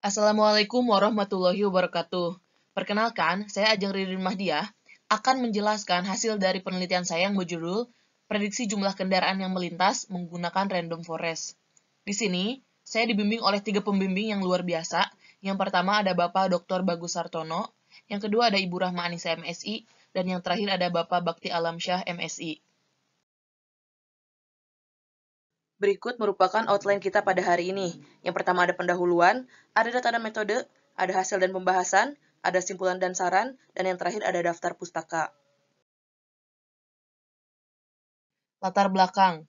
Assalamualaikum warahmatullahi wabarakatuh. Perkenalkan, saya Ajeng Ririn Mahdiah akan menjelaskan hasil dari penelitian saya yang berjudul Prediksi Jumlah Kendaraan yang Melintas Menggunakan Random Forest. Di sini, saya dibimbing oleh tiga pembimbing yang luar biasa. Yang pertama ada Bapak Dr. Bagus Sartono, yang kedua ada Ibu Rahma Anissa MSI, dan yang terakhir ada Bapak Bakti Alamsyah MSI. Berikut merupakan outline kita pada hari ini. Yang pertama ada pendahuluan, ada data dan metode, ada hasil dan pembahasan, ada simpulan dan saran, dan yang terakhir ada daftar pustaka. Latar belakang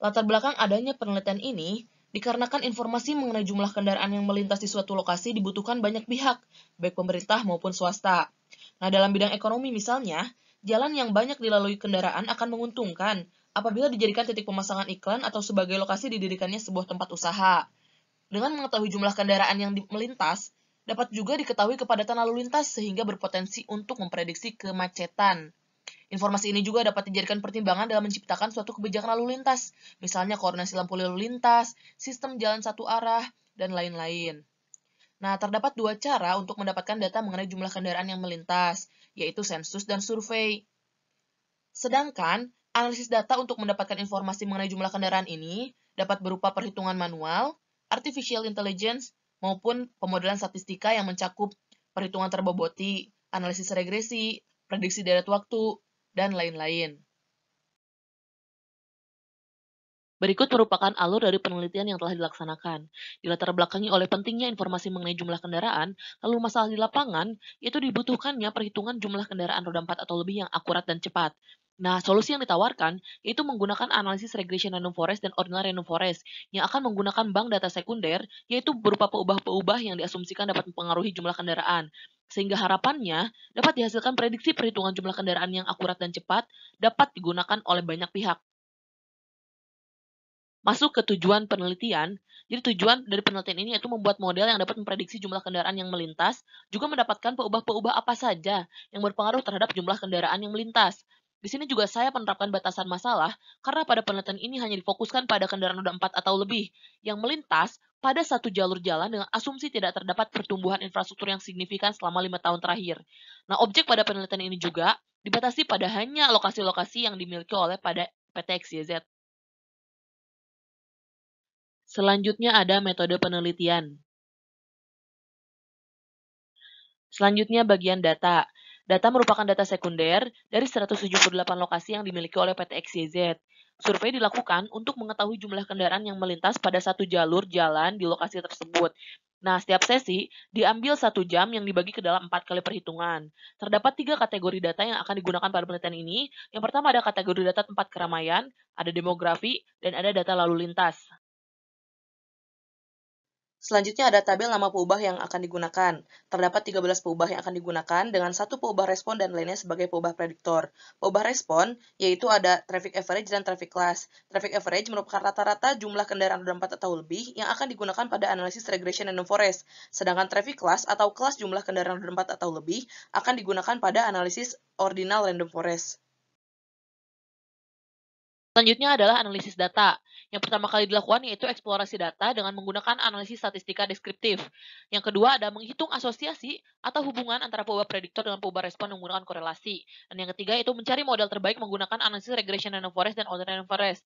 Latar belakang adanya penelitian ini dikarenakan informasi mengenai jumlah kendaraan yang melintas di suatu lokasi dibutuhkan banyak pihak, baik pemerintah maupun swasta. Nah, dalam bidang ekonomi misalnya, jalan yang banyak dilalui kendaraan akan menguntungkan, apabila dijadikan titik pemasangan iklan atau sebagai lokasi didirikannya sebuah tempat usaha. Dengan mengetahui jumlah kendaraan yang melintas, dapat juga diketahui kepadatan lalu lintas sehingga berpotensi untuk memprediksi kemacetan. Informasi ini juga dapat dijadikan pertimbangan dalam menciptakan suatu kebijakan lalu lintas, misalnya koordinasi lampu lalu lintas, sistem jalan satu arah, dan lain-lain. Nah, terdapat dua cara untuk mendapatkan data mengenai jumlah kendaraan yang melintas, yaitu sensus dan survei. Sedangkan, Analisis data untuk mendapatkan informasi mengenai jumlah kendaraan ini dapat berupa perhitungan manual, artificial intelligence, maupun pemodelan statistika yang mencakup perhitungan terboboti, analisis regresi, prediksi deret waktu, dan lain-lain. Berikut merupakan alur dari penelitian yang telah dilaksanakan. Dilatar belakangi oleh pentingnya informasi mengenai jumlah kendaraan, lalu masalah di lapangan, yaitu dibutuhkannya perhitungan jumlah kendaraan roda 4 atau lebih yang akurat dan cepat. Nah, solusi yang ditawarkan itu menggunakan analisis regression random forest dan ordinal random forest yang akan menggunakan bank data sekunder yaitu berupa peubah-peubah yang diasumsikan dapat mempengaruhi jumlah kendaraan. Sehingga harapannya dapat dihasilkan prediksi perhitungan jumlah kendaraan yang akurat dan cepat dapat digunakan oleh banyak pihak. Masuk ke tujuan penelitian, jadi tujuan dari penelitian ini yaitu membuat model yang dapat memprediksi jumlah kendaraan yang melintas, juga mendapatkan peubah-peubah apa saja yang berpengaruh terhadap jumlah kendaraan yang melintas, di sini juga saya menerapkan batasan masalah karena pada penelitian ini hanya difokuskan pada kendaraan roda 4 atau lebih yang melintas pada satu jalur jalan dengan asumsi tidak terdapat pertumbuhan infrastruktur yang signifikan selama lima tahun terakhir. Nah, objek pada penelitian ini juga dibatasi pada hanya lokasi-lokasi yang dimiliki oleh pada PT XYZ. Selanjutnya ada metode penelitian. Selanjutnya bagian data. Data merupakan data sekunder dari 178 lokasi yang dimiliki oleh PT XYZ. Survei dilakukan untuk mengetahui jumlah kendaraan yang melintas pada satu jalur jalan di lokasi tersebut. Nah, setiap sesi diambil satu jam yang dibagi ke dalam empat kali perhitungan. Terdapat tiga kategori data yang akan digunakan pada penelitian ini. Yang pertama ada kategori data tempat keramaian, ada demografi, dan ada data lalu lintas. Selanjutnya ada tabel nama peubah yang akan digunakan. Terdapat 13 peubah yang akan digunakan dengan satu peubah respon dan lainnya sebagai peubah prediktor. Peubah respon yaitu ada traffic average dan traffic class. Traffic average merupakan rata-rata jumlah kendaraan roda 4 atau lebih yang akan digunakan pada analisis regression and forest. Sedangkan traffic class atau kelas jumlah kendaraan roda 4 atau lebih akan digunakan pada analisis ordinal random forest. Selanjutnya adalah analisis data. Yang pertama kali dilakukan yaitu eksplorasi data dengan menggunakan analisis statistika deskriptif. Yang kedua ada menghitung asosiasi atau hubungan antara peubah prediktor dengan peubah respon menggunakan korelasi. Dan yang ketiga itu mencari model terbaik menggunakan analisis regression random forest dan order random forest.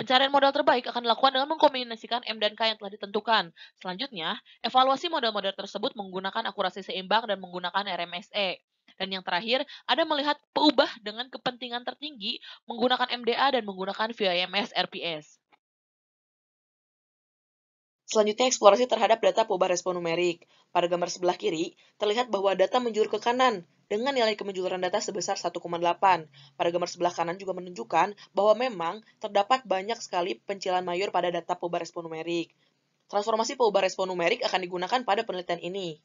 Pencarian model terbaik akan dilakukan dengan mengkombinasikan M dan K yang telah ditentukan. Selanjutnya, evaluasi model-model tersebut menggunakan akurasi seimbang dan menggunakan RMSE. Dan yang terakhir, ada melihat peubah dengan kepentingan tertinggi menggunakan MDA dan menggunakan VIMS RPS. Selanjutnya eksplorasi terhadap data peubah respon numerik. Pada gambar sebelah kiri, terlihat bahwa data menjulur ke kanan dengan nilai kemenjuluran data sebesar 1,8. Pada gambar sebelah kanan juga menunjukkan bahwa memang terdapat banyak sekali pencilan mayor pada data peubah respon numerik. Transformasi peubah respon numerik akan digunakan pada penelitian ini.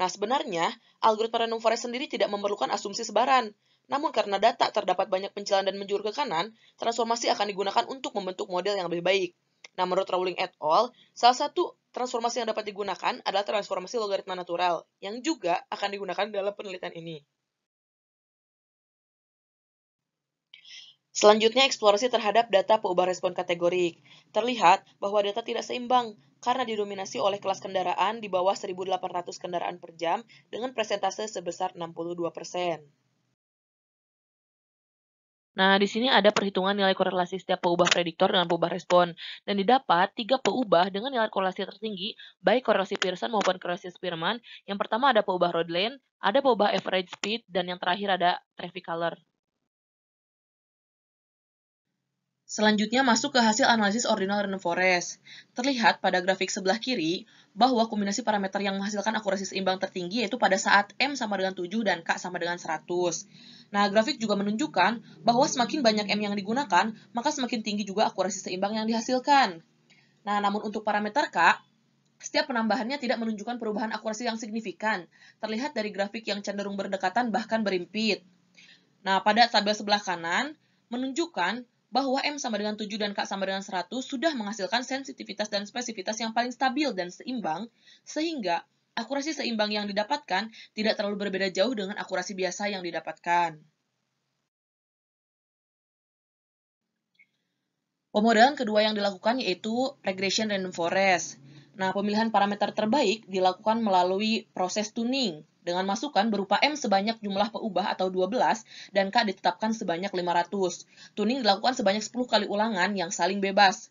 Nah, sebenarnya, algoritma random forest sendiri tidak memerlukan asumsi sebaran. Namun karena data terdapat banyak pencilan dan menjur ke kanan, transformasi akan digunakan untuk membentuk model yang lebih baik. Nah, menurut Rowling et al., salah satu transformasi yang dapat digunakan adalah transformasi logaritma natural, yang juga akan digunakan dalam penelitian ini. Selanjutnya, eksplorasi terhadap data peubah respon kategorik. Terlihat bahwa data tidak seimbang karena didominasi oleh kelas kendaraan di bawah 1.800 kendaraan per jam dengan presentase sebesar 62%. Nah, di sini ada perhitungan nilai korelasi setiap perubah prediktor dengan perubah respon. Dan didapat tiga perubah dengan nilai korelasi tertinggi, baik korelasi Pearson maupun korelasi Spearman. Yang pertama ada perubah road lane, ada perubah average speed, dan yang terakhir ada traffic color. Selanjutnya masuk ke hasil analisis ordinal random forest. Terlihat pada grafik sebelah kiri bahwa kombinasi parameter yang menghasilkan akurasi seimbang tertinggi yaitu pada saat M sama dengan 7 dan K sama dengan 100. Nah, grafik juga menunjukkan bahwa semakin banyak M yang digunakan, maka semakin tinggi juga akurasi seimbang yang dihasilkan. Nah, namun untuk parameter K, setiap penambahannya tidak menunjukkan perubahan akurasi yang signifikan, terlihat dari grafik yang cenderung berdekatan bahkan berimpit. Nah, pada tabel sebelah kanan, menunjukkan bahwa M sama dengan 7 dan K sama dengan 100 sudah menghasilkan sensitivitas dan spesifitas yang paling stabil dan seimbang, sehingga akurasi seimbang yang didapatkan tidak terlalu berbeda jauh dengan akurasi biasa yang didapatkan. Pemodelan kedua yang dilakukan yaitu regression random forest. Nah, pemilihan parameter terbaik dilakukan melalui proses tuning, dengan masukan berupa M sebanyak jumlah peubah atau 12 dan K ditetapkan sebanyak 500. Tuning dilakukan sebanyak 10 kali ulangan yang saling bebas.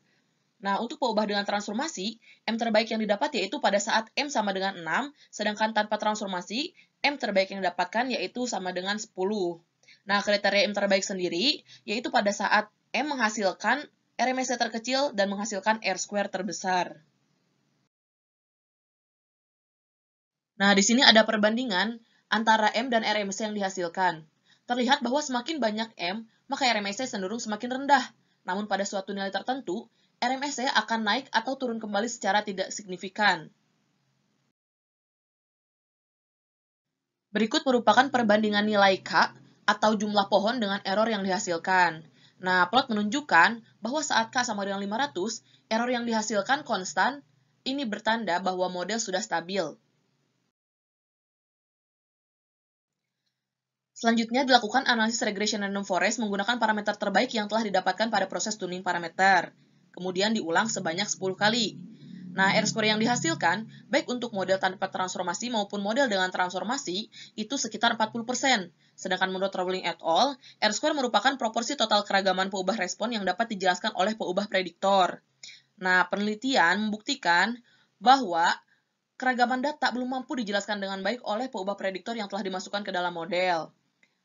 Nah, untuk peubah dengan transformasi, M terbaik yang didapat yaitu pada saat M sama dengan 6, sedangkan tanpa transformasi, M terbaik yang didapatkan yaitu sama dengan 10. Nah, kriteria M terbaik sendiri yaitu pada saat M menghasilkan RMS terkecil dan menghasilkan R square terbesar. Nah, di sini ada perbandingan antara M dan RMS yang dihasilkan. Terlihat bahwa semakin banyak M, maka RMS cenderung semakin rendah. Namun pada suatu nilai tertentu, RMS akan naik atau turun kembali secara tidak signifikan. Berikut merupakan perbandingan nilai K atau jumlah pohon dengan error yang dihasilkan. Nah, plot menunjukkan bahwa saat K sama dengan 500, error yang dihasilkan konstan, ini bertanda bahwa model sudah stabil. Selanjutnya dilakukan analisis regression random forest menggunakan parameter terbaik yang telah didapatkan pada proses tuning parameter. Kemudian diulang sebanyak 10 kali. Nah, r score yang dihasilkan, baik untuk model tanpa transformasi maupun model dengan transformasi, itu sekitar 40%. Sedangkan menurut Rowling et al., r score merupakan proporsi total keragaman peubah respon yang dapat dijelaskan oleh peubah prediktor. Nah, penelitian membuktikan bahwa keragaman data belum mampu dijelaskan dengan baik oleh peubah prediktor yang telah dimasukkan ke dalam model.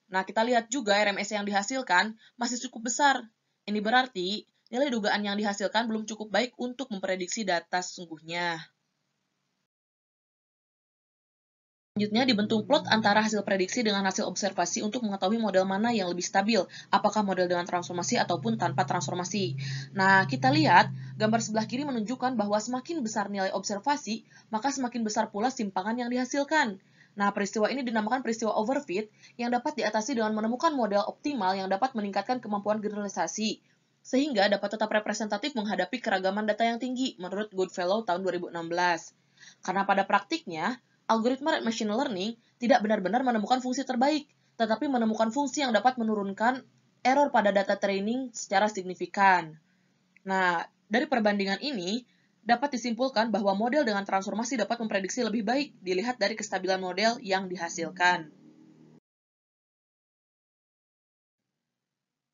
Nah, kita lihat juga RMS yang dihasilkan masih cukup besar. Ini berarti nilai dugaan yang dihasilkan belum cukup baik untuk memprediksi data sesungguhnya. Selanjutnya dibentuk plot antara hasil prediksi dengan hasil observasi untuk mengetahui model mana yang lebih stabil, apakah model dengan transformasi ataupun tanpa transformasi. Nah, kita lihat gambar sebelah kiri menunjukkan bahwa semakin besar nilai observasi, maka semakin besar pula simpangan yang dihasilkan. Nah, peristiwa ini dinamakan peristiwa overfit yang dapat diatasi dengan menemukan model optimal yang dapat meningkatkan kemampuan generalisasi, sehingga dapat tetap representatif menghadapi keragaman data yang tinggi menurut Goodfellow tahun 2016. Karena pada praktiknya, algoritma red machine learning tidak benar-benar menemukan fungsi terbaik, tetapi menemukan fungsi yang dapat menurunkan error pada data training secara signifikan. Nah, dari perbandingan ini, dapat disimpulkan bahwa model dengan transformasi dapat memprediksi lebih baik dilihat dari kestabilan model yang dihasilkan.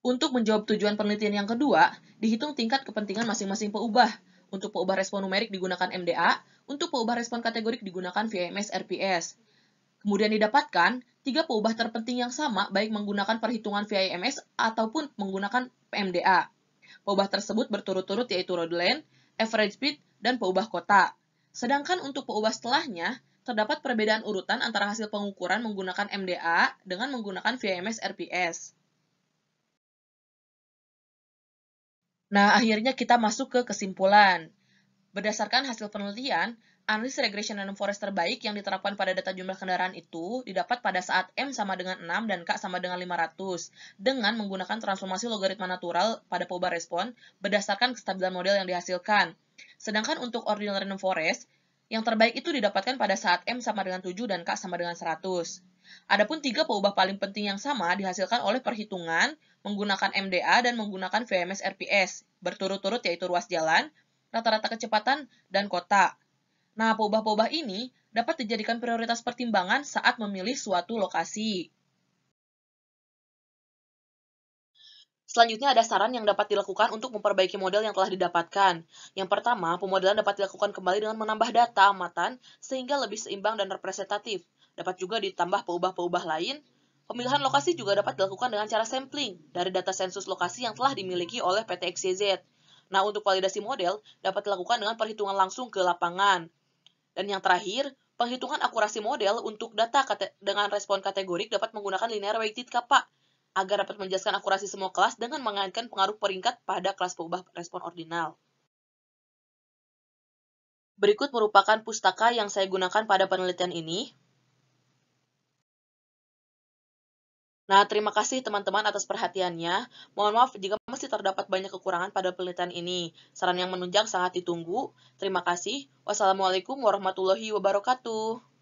Untuk menjawab tujuan penelitian yang kedua, dihitung tingkat kepentingan masing-masing peubah. Untuk peubah respon numerik digunakan MDA, untuk peubah respon kategorik digunakan VMS RPS. Kemudian didapatkan tiga peubah terpenting yang sama baik menggunakan perhitungan VIMS ataupun menggunakan PMDA. Peubah tersebut berturut-turut yaitu Rodland, average speed, dan peubah kota. Sedangkan untuk peubah setelahnya, terdapat perbedaan urutan antara hasil pengukuran menggunakan MDA dengan menggunakan VMS RPS. Nah, akhirnya kita masuk ke kesimpulan. Berdasarkan hasil penelitian, Analis regression random forest terbaik yang diterapkan pada data jumlah kendaraan itu didapat pada saat M sama dengan 6 dan K sama dengan 500 dengan menggunakan transformasi logaritma natural pada perubahan respon berdasarkan kestabilan model yang dihasilkan. Sedangkan untuk ordinal random forest, yang terbaik itu didapatkan pada saat M sama dengan 7 dan K sama dengan 100. Adapun tiga peubah paling penting yang sama dihasilkan oleh perhitungan menggunakan MDA dan menggunakan VMS RPS berturut-turut yaitu ruas jalan, rata-rata kecepatan, dan kota. Nah, pobah-pobah ini dapat dijadikan prioritas pertimbangan saat memilih suatu lokasi. Selanjutnya ada saran yang dapat dilakukan untuk memperbaiki model yang telah didapatkan. Yang pertama, pemodelan dapat dilakukan kembali dengan menambah data amatan sehingga lebih seimbang dan representatif. Dapat juga ditambah peubah-peubah lain. Pemilihan lokasi juga dapat dilakukan dengan cara sampling dari data sensus lokasi yang telah dimiliki oleh PT XYZ. Nah, untuk validasi model dapat dilakukan dengan perhitungan langsung ke lapangan. Dan yang terakhir, penghitungan akurasi model untuk data dengan respon kategorik dapat menggunakan linear weighted kappa agar dapat menjelaskan akurasi semua kelas dengan mengaitkan pengaruh peringkat pada kelas pengubah respon ordinal. Berikut merupakan pustaka yang saya gunakan pada penelitian ini. Nah, terima kasih teman-teman atas perhatiannya. Mohon maaf jika masih terdapat banyak kekurangan pada penelitian ini, saran yang menunjang sangat ditunggu. Terima kasih. Wassalamualaikum warahmatullahi wabarakatuh.